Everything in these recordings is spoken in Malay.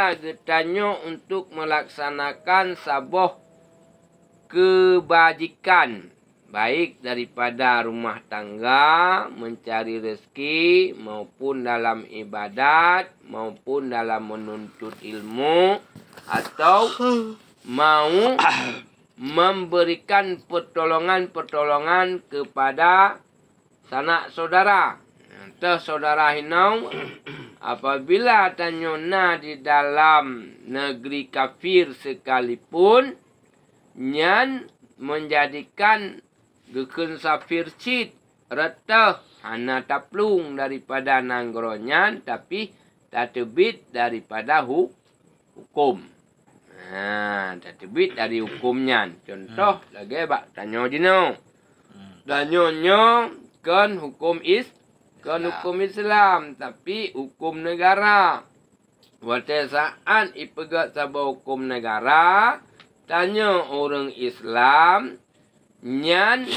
Kita ditanya untuk melaksanakan sabuh kebajikan. Baik daripada rumah tangga, mencari rezeki, maupun dalam ibadat, maupun dalam menuntut ilmu, atau mau memberikan pertolongan-pertolongan kepada sanak saudara. Tuh saudara hinau Apabila tanyona di dalam negeri kafir sekalipun Nyan menjadikan gekun safir cid Retuh hana taplung daripada nanggronya Tapi tak terbit daripada hu hukum ha, Tak terbit dari hukumnya Contoh hmm. lagi bak tanya jino hmm. tanya nyo kan hukum is Bukan hukum Islam. Tapi hukum negara. Waktu saat ipegat sabar hukum negara. Tanya orang Islam. Nyan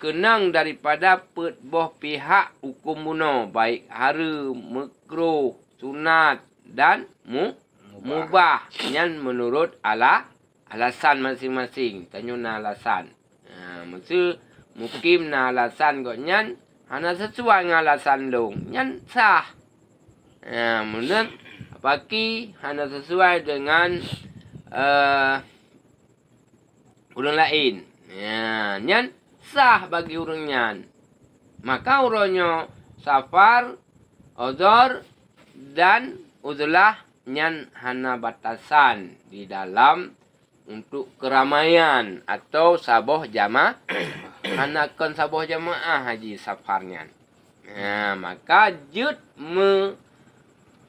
kenang daripada petboh pihak hukum muno. Baik hara, mekro, sunat dan mu mubah. Nyan menurut ala alasan masing-masing. Tanya na alasan. Ha, maksud mukim na alasan kot nyan. Hana sesuai dengan alasan lu. Yang sah. Ya, kemudian. Apaki. Hana sesuai dengan. Uh, eh, urung lain. Ya. Yang sah bagi yang Maka urungnya. Safar. Odor. Dan. Udulah. Yang hana batasan. Di dalam untuk keramaian atau sabah jamaah hendakkan sabah jamaah haji safarnya nah ya, maka jut me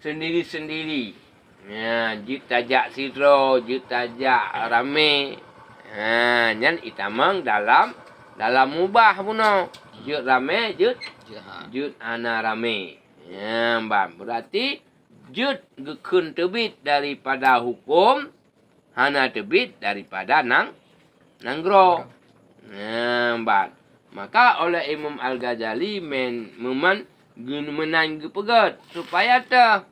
sendiri-sendiri nah ya, jut tajak sidro jut tajak rame ha ya, nyan itamang dalam dalam mubah puno jut rame jut jut ana rame ya mbak berarti jut gekun tebit daripada hukum hana debit daripada nang nangro nampak. maka oleh imam al ghazali men meman gun menang pegat supaya ta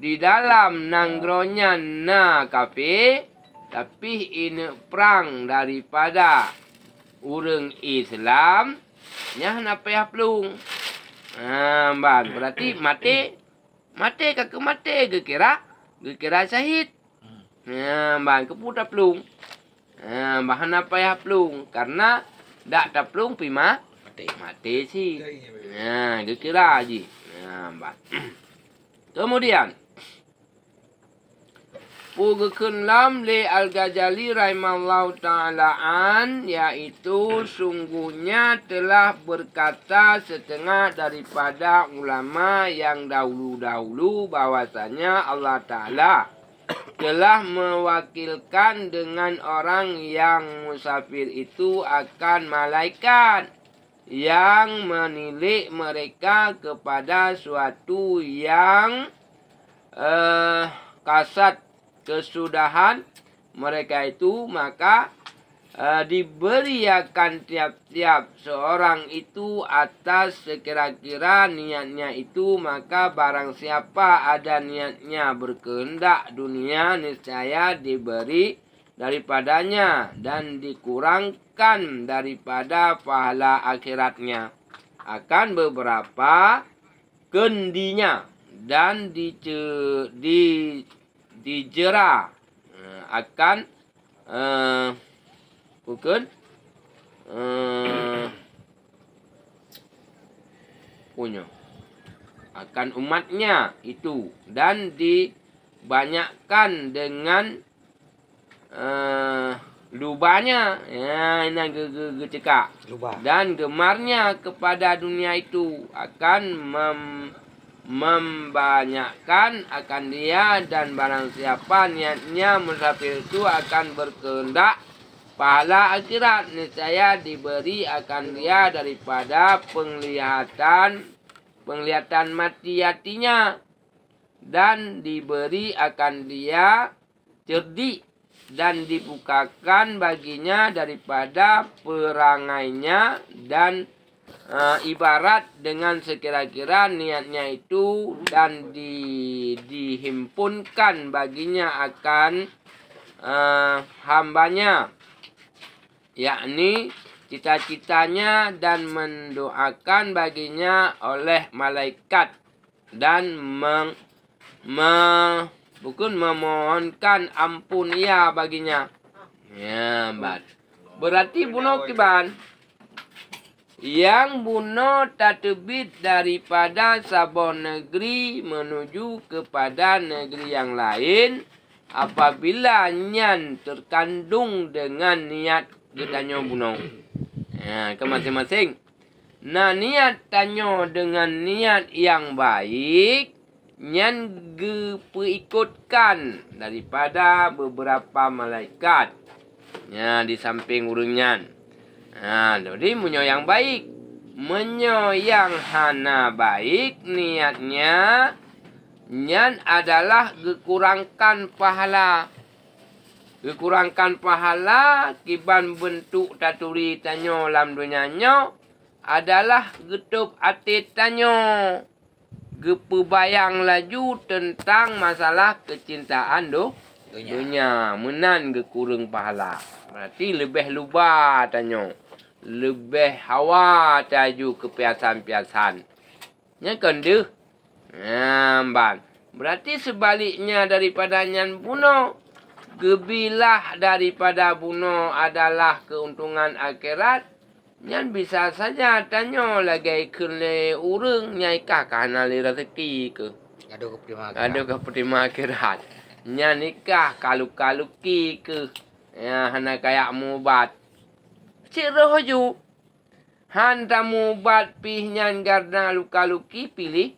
di dalam nangronya na kafe tapi ini perang daripada orang Islam nya hana payah pelung nambat berarti mati mati ke mati kira kira syahid Ya, bahan ke pun taplung. Ya, bahan apa ya taplung? Karena tak taplung pi mah mati mati si. Nah, ya, dia kira aji. Hmm, bahan. Kemudian Pugukun lam li al-gajali rahimallahu ta'ala'an Iaitu sungguhnya telah berkata setengah daripada ulama yang dahulu-dahulu bahwasanya Allah Ta'ala telah mewakilkan dengan orang yang musafir itu akan malaikat yang menilik mereka kepada suatu yang eh, kasat kesudahan mereka itu maka uh, diberiakan tiap-tiap seorang itu atas sekira-kira niatnya itu maka barang siapa ada niatnya berkehendak dunia niscaya diberi daripadanya dan dikurangkan daripada pahala akhiratnya akan beberapa kendinya dan dice, di dijera eh, akan uh, Google eh, punya akan umatnya itu dan dibanyakkan dengan eh, lubanya ya ini ge, ge, ge dan gemarnya kepada dunia itu akan mem, membanyakkan akan dia dan barang siapa niatnya musafir itu akan berkehendak Pahala akhirat niscaya diberi akan dia daripada penglihatan penglihatan mati hatinya dan diberi akan dia cerdik dan dibukakan baginya daripada perangainya dan e, ibarat dengan sekira-kira niatnya itu dan di, dihimpunkan baginya akan e, hambanya yakni cita-citanya dan mendoakan baginya oleh malaikat dan meng, me, bukan memohonkan ampun ya baginya. Ya, bat. Berarti bunuh kiban. Yang bunuh tak terbit daripada Sabah negeri menuju kepada negeri yang lain apabila nyan terkandung dengan niat dia tanya bunuh. Ha, ke masing-masing. Nah, niat tanya dengan niat yang baik. Yang perikutkan daripada beberapa malaikat. Ya, di samping urungnya. Ha, jadi, punya yang baik. Menyo yang hana baik niatnya. Yang adalah dikurangkan pahala. Kurangkan pahala kiban bentuk taturi tanyo dalam dunia nyo adalah getup ati tanyo. Gepu bayang laju tentang masalah kecintaan do dunia. dunia. Menan ge pahala. Berarti lebih lupa tanyo. Lebih hawa taju kepiasan-piasan. Nya kende. Ya, Berarti sebaliknya daripada nyan punuh. Kebilah daripada bunuh adalah keuntungan akhirat. Yang bisa saja tanya lagi kele orang nyai kah kahana le rezeki ke? Ada ke perima akhirat? Ada ke perima akhirat? Nyai nikah kalu kalu ki ke? Ya, hana kayak mubat. Cik Rohju. Hanta mubat pihnyan karena luka luki pilih.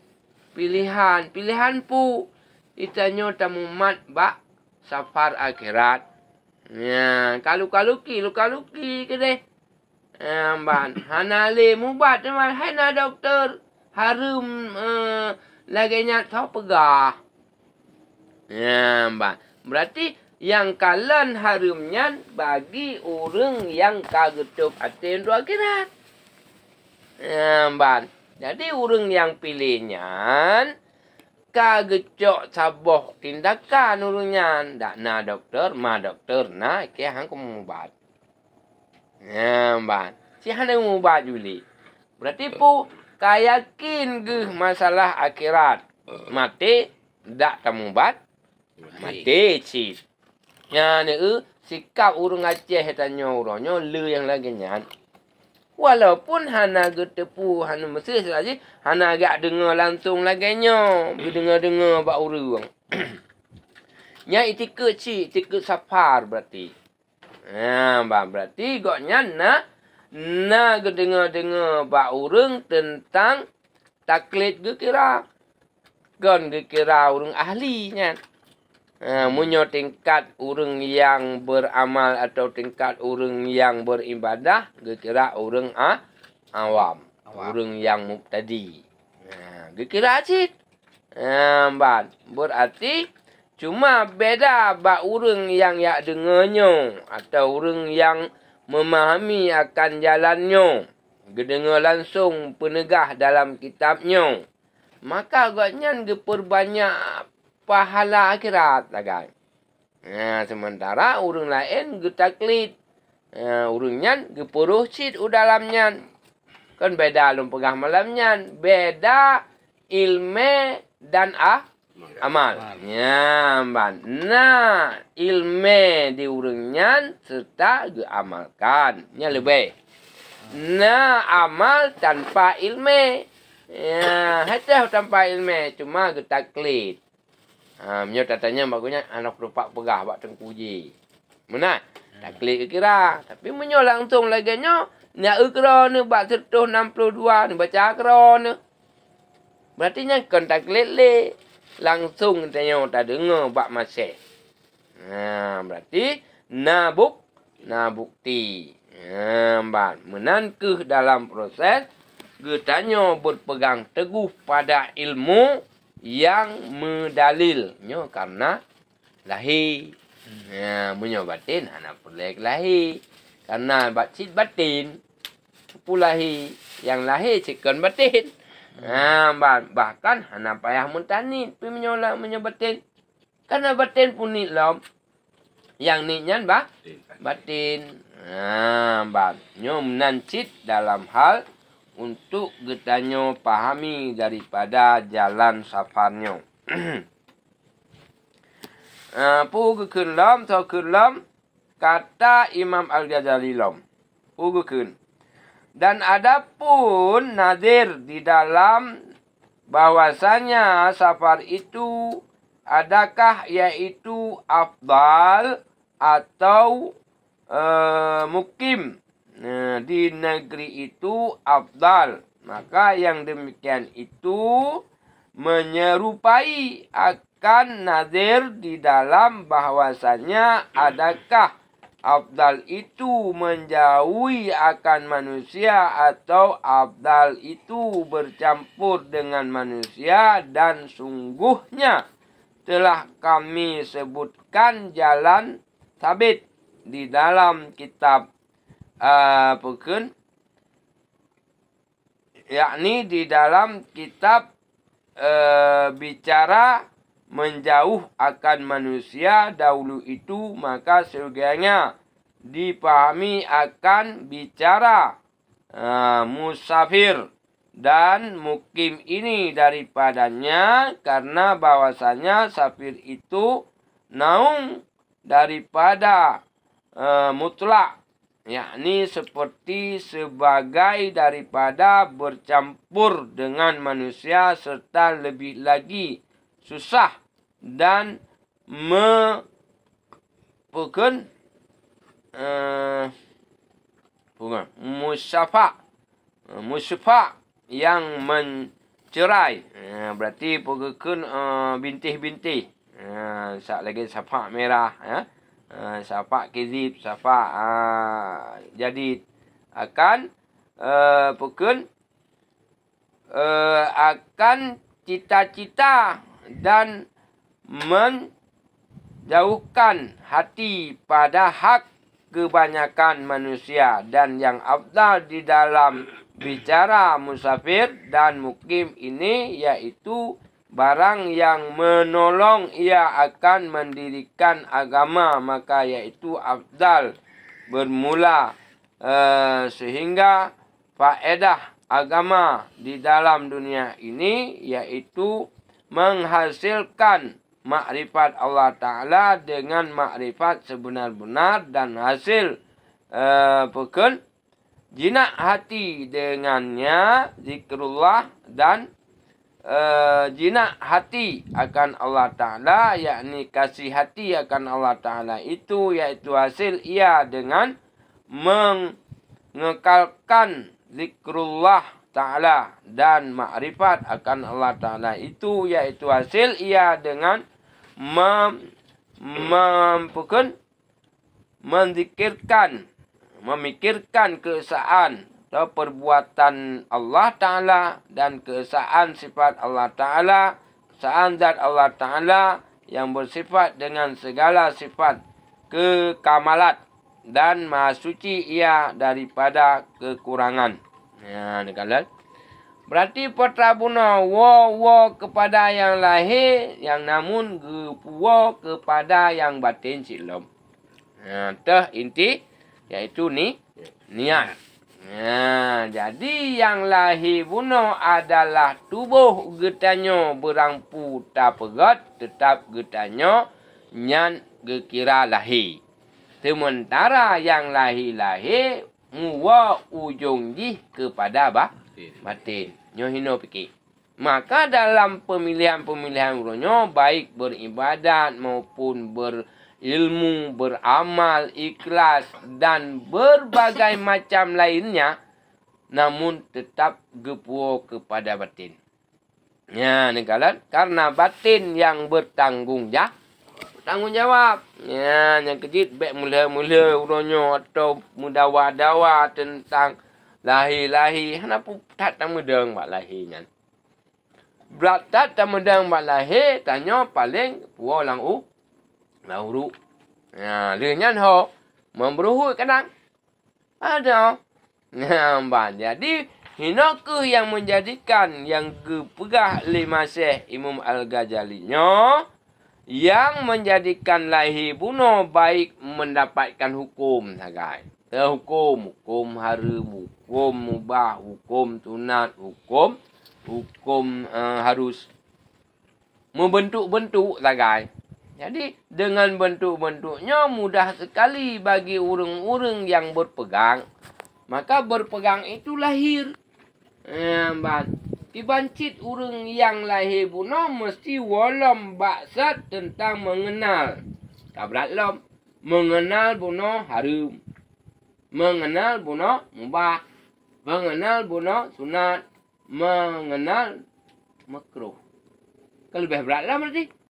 Pilihan. Pilihan pu. Itanya tamu mat bak safar akhirat. Ya, kalau kaluki, lu kaluki ke deh. Ya, Amban, ya, hanale mubat ni teman, hana doktor harum uh, lagi nyat tau pegah. Ya, Amban, berarti yang kalan harumnya bagi orang yang kagetup atin dua akhirat. Ya, Amban, ya, jadi orang yang pilihnya. Ya, Ka gecok sabuh tindakan urunya. Tak nak doktor, ma doktor nak ke hang ko mubat. Ya, mbak. Si hang ada mubat juli. Berarti pu kayakin ge masalah akhirat. Mati tak ta mubat. Mati ci. Ya ne eh, sikap urung Aceh tanyo urunya le yang lagi nyat. Walaupun Hana getepu Hana Mesir saja Hana agak dengar langsung lagi nyam dengar-dengar Pak Urung Nya itikut cik Itikut safar berarti Ya, ha, bah, berarti goknya nak nak gedengar-dengar bak urung tentang taklid gekira. Gon gekira urung ahli nyan. Eh, munyo tingkat orang yang beramal atau tingkat orang yang beribadah, kira orang a ah, awam, awam. orang yang mubtadi. Nah, eh, kira acit. Nah, eh, berarti cuma beda bak orang yang yak dengannya atau orang yang memahami akan jalannya. dengar langsung penegah dalam kitabnya. Maka agaknya geperbanyak pahala akhirat agak. Nah, ha, sementara urung lain getaklit. Uh, ha, urungnya gepuruh cit udalamnya. Kan beda lum pegah malamnya. Beda ilme dan ah amal. Ya, ban. Nah, ilme di urungnya serta geamalkan. Nya lebih. Nah, amal tanpa ilme. Ya, hati tanpa ilme. Cuma getaklit. Ha, minyo tatanya bagunya anak perupak pegah bak tengkuji. Mana? Hmm. Tak klik kira. Tapi minyo langsung lagi nyo. Ni akra ni bak tertuh 62 ni baca akra ni. Berarti nya kon tak klik le. Langsung tanya tak dengar bak masih. Ha, berarti nabuk nabukti. Ha, ban menan dalam proses getanya berpegang teguh pada ilmu yang medalilnya karena lahi Ya, ha, punya batin anak perlek lahir. Karena bacit batin pulahi yang lahi cikkan batin. Ha, bahkan anak payah muntani pi menyola menyebatin. Karena batin puni lom yang ni nyan ba batin. Ha, ba nyom nancit dalam hal untuk getanyo pahami daripada jalan safarnyo. Pu kekelam atau lam kata Imam Al Ghazali lom. Pu keken. Dan adapun nadir di dalam bahwasanya safar itu adakah yaitu afdal atau uh, mukim nah, di negeri itu afdal. Maka yang demikian itu menyerupai akan nazir di dalam bahwasannya adakah Abdal itu menjauhi akan manusia atau abdal itu bercampur dengan manusia dan sungguhnya telah kami sebutkan jalan sabit di dalam kitab bukan, ah, yakni di dalam kitab e, bicara menjauh akan manusia dahulu itu maka surganya dipahami akan bicara e, musafir dan mukim ini daripadanya karena bahwasanya safir itu naung daripada e, mutlak yakni seperti sebagai daripada bercampur dengan manusia serta lebih lagi susah dan me eh, bukan uh, eh, musafa musafa yang mencerai eh, berarti pukul uh, bintih-bintih uh, sak lagi safak merah ya uh syafaq eh, kizib, syafaq uh, eh, jadi akan uh, pukul akan cita-cita dan menjauhkan hati pada hak kebanyakan manusia dan yang abdal di dalam bicara musafir dan mukim ini yaitu Barang yang menolong ia akan mendirikan agama maka yaitu afdal bermula uh, sehingga faedah agama di dalam dunia ini yaitu menghasilkan makrifat Allah taala dengan makrifat sebenar-benar dan hasil eh uh, jinak hati dengannya zikrullah dan Eh, jinak hati akan Allah Ta'ala, yakni kasih hati akan Allah Ta'ala. Itu yaitu hasil ia dengan mengekalkan zikrullah Ta'ala dan makrifat akan Allah Ta'ala. Itu yaitu hasil ia dengan mem mempukun, mendikirkan, memikirkan keesaan atau perbuatan Allah Ta'ala dan keesaan sifat Allah Ta'ala, keesaan zat Allah Ta'ala yang bersifat dengan segala sifat kekamalat dan maha suci ia daripada kekurangan. Ya, ni kalah. Berarti putra puno wo kepada yang lahir yang namun gepuo kepada yang batin silom. Ya, teh inti yaitu ni niat. Nah, ya, jadi yang lahir bunuh adalah tubuh getanyo berang puta pegat tetap getanyo nyan gekira lahir. Sementara yang lahir-lahir muwa ujung jih kepada bah batin. Nyohino pikir. Maka dalam pemilihan-pemilihan urunyo baik beribadat maupun ber ilmu, beramal, ikhlas dan berbagai macam lainnya namun tetap gepuo kepada batin. Ya, ni kalian, Karena batin yang bertanggungjawab. tanggungjawab. Ya, yang kecil. Bek mula-mula uronyo atau mudawa-dawa tentang lahi-lahi. Kenapa tak tak muda buat lahi ni? Berat tak tak muda buat lahi. Tanya paling puo lang u. Uh lauru ha le nyan memberuhut kadang ada nampak ha, jadi hinoku yang menjadikan yang gepegah lima syekh imam al-ghazali nyo yang menjadikan lahir buno baik mendapatkan hukum sagai hukum hukum haru hukum mubah hukum tunat hukum hukum uh, harus membentuk-bentuk sagai jadi dengan bentuk-bentuknya mudah sekali bagi urung-urung yang berpegang. Maka berpegang itu lahir. Eh, Kibancit urung yang lahir puno mesti walom baksa tentang mengenal. Kabrat lom. Mengenal puno harum. Mengenal puno mubah. Mengenal puno sunat. Mengenal makruh. Kalau lebih berat lah berarti.